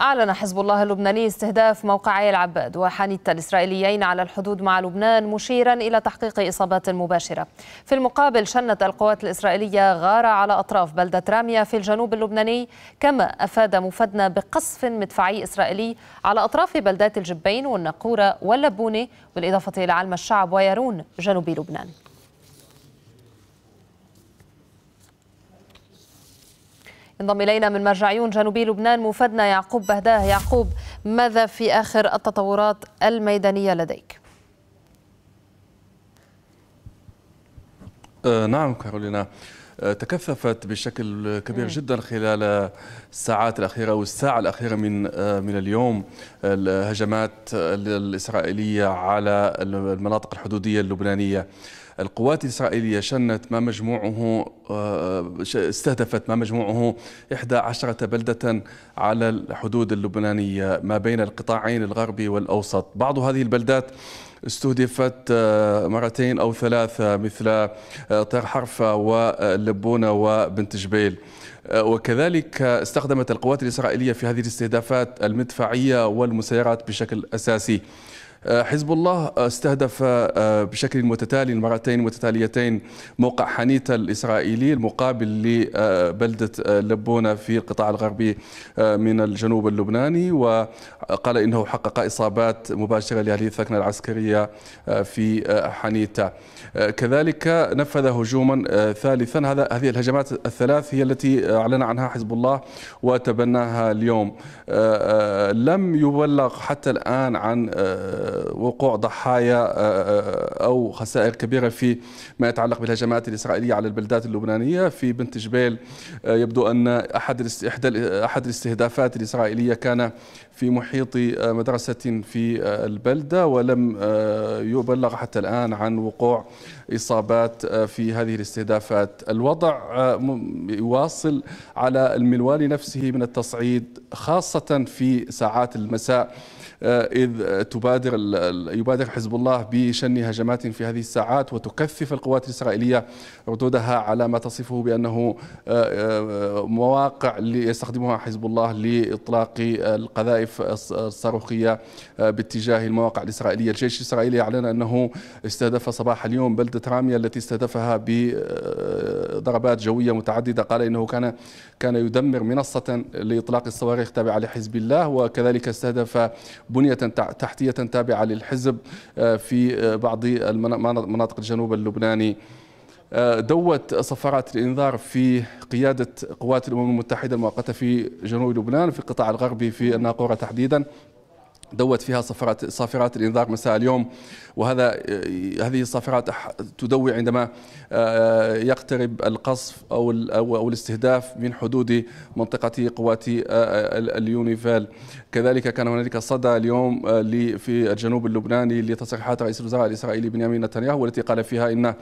أعلن حزب الله اللبناني استهداف موقعي العباد وحانيتا الإسرائيليين على الحدود مع لبنان مشيرا إلى تحقيق إصابات مباشرة في المقابل شنت القوات الإسرائيلية غارة على أطراف بلدة رامية في الجنوب اللبناني كما أفاد مفدنا بقصف مدفعي إسرائيلي على أطراف بلدات الجبين والنقورة واللبونة بالإضافة إلى علم الشعب ويرون جنوب لبنان انضم إلينا من مرجعيون جنوبي لبنان مفدنا يعقوب بهداه يعقوب ماذا في آخر التطورات الميدانية لديك؟ آه نعم كارولينا آه، تكثفت بشكل كبير جدا خلال الساعات الأخيرة أو الساعة الأخيرة من آه، من اليوم الهجمات الإسرائيلية على المناطق الحدودية اللبنانية القوات الإسرائيلية شنت ما مجموعه آه، استهدفت ما مجموعه 11 بلدة على الحدود اللبنانية ما بين القطاعين الغربي والأوسط بعض هذه البلدات استهدفت مرتين أو ثلاثة مثل طير حرفة اللبونه وبنت جبيل آه، وكذلك استخدمت القوات الإسرائيلية في هذه الاستهدافات المدفعية والمسيرات بشكل أساسي آه، حزب الله استهدف آه، بشكل متتالي مرتين متتاليتين موقع حنيتا الإسرائيلي المقابل لبلدة لبونة في القطاع الغربي من الجنوب اللبناني و قال إنه حقق إصابات مباشرة لاهالي الثكنة العسكرية آه، في آه، حنيتا آه، كذلك نفذ هجوما ثالثا هذا هذه الهجمات الثلاث هي التي أعلن عنها حزب الله وتبناها اليوم لم يبلغ حتى الآن عن وقوع ضحايا أو خسائر كبيرة في ما يتعلق بالهجمات الإسرائيلية على البلدات اللبنانية في بنت جبيل يبدو أن أحد أحد الاستهدافات الإسرائيلية كان في محيط محيط آه، مدرسة في آه، البلدة ولم آه، يبلغ حتى الآن عن وقوع إصابات في هذه الاستهدافات الوضع يواصل على المنوال نفسه من التصعيد خاصة في ساعات المساء إذ تبادر يبادر حزب الله بشن هجمات في هذه الساعات وتكثف القوات الإسرائيلية ردودها على ما تصفه بأنه مواقع يستخدمها حزب الله لإطلاق القذائف الصاروخية آه، باتجاه المواقع الإسرائيلية الجيش الإسرائيلي أعلن أنه استهدف صباح اليوم بلدة رامية التي استهدفها بضربات آه، جوية متعددة قال إنه كان كان يدمر منصة لإطلاق الصواريخ تابعة لحزب الله وكذلك استهدف بنية تحتية تابعة للحزب آه، في بعض مناطق الجنوب اللبناني دوت صفارات الإنذار في قيادة قوات الأمم المتحدة المؤقتة في جنوب لبنان في القطاع الغربي في الناقورة تحديدا دوت فيها صفرات صافرات الانذار مساء اليوم وهذا هذه الصافرات تدوي عندما آه، يقترب القصف او او الاستهداف من حدود منطقه قوات آه، اليونيفال كذلك كان هنالك صدى اليوم آه، في الجنوب اللبناني لتصريحات رئيس الوزراء الاسرائيلي بنيامين نتنياهو والتي قال فيها ان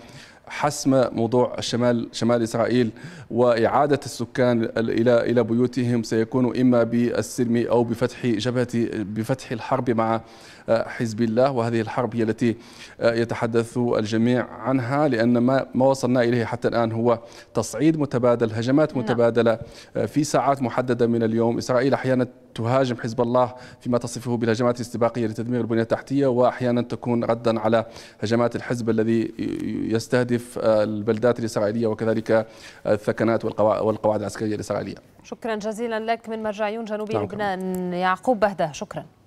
حسم موضوع الشمال شمال اسرائيل واعاده السكان الى الى بيوتهم سيكون اما بالسلم او بفتح جبهه بفتح الحرب مع آه، حزب الله وهذه الحرب هي التي آه، يتحدث الجميع عنها لان ما ما وصلنا اليه حتى الان هو تصعيد متبادل هجمات نعم. متبادله آه، في ساعات محدده من اليوم اسرائيل احيانا تهاجم حزب الله فيما تصفه بالهجمات الاستباقيه لتدمير البنيه التحتيه واحيانا تكون ردا على هجمات الحزب الذي يستهدف البلدات الاسرائيليه وكذلك الثكنات والقواعد العسكريه الاسرائيليه. شكرا جزيلا لك من مرجعيون جنوبي نعم، لبنان يعقوب بهده شكرا.